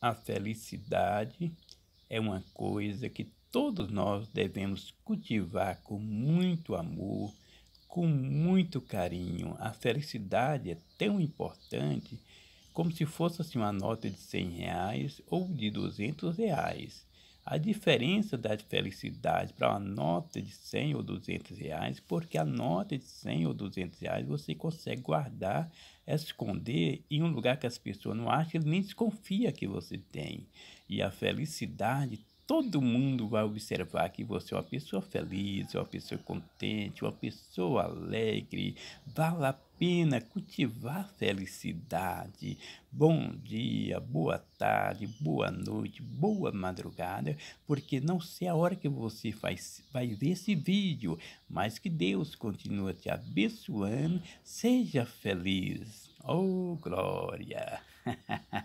a felicidade é uma coisa que todos nós devemos cultivar com muito amor, com muito carinho. A felicidade é tão importante como se fosse assim, uma nota de 100 reais ou de 200 reais a diferença da felicidade para uma nota de 100 ou 200 reais, porque a nota de 100 ou 200 reais você consegue guardar, é esconder em um lugar que as pessoas não acham, nem desconfia que você tem. E a felicidade Todo mundo vai observar que você é uma pessoa feliz, é uma pessoa contente, uma pessoa alegre. Vale a pena cultivar felicidade. Bom dia, boa tarde, boa noite, boa madrugada, porque não sei a hora que você faz, vai ver esse vídeo, mas que Deus continue te abençoando. Seja feliz. Oh, glória!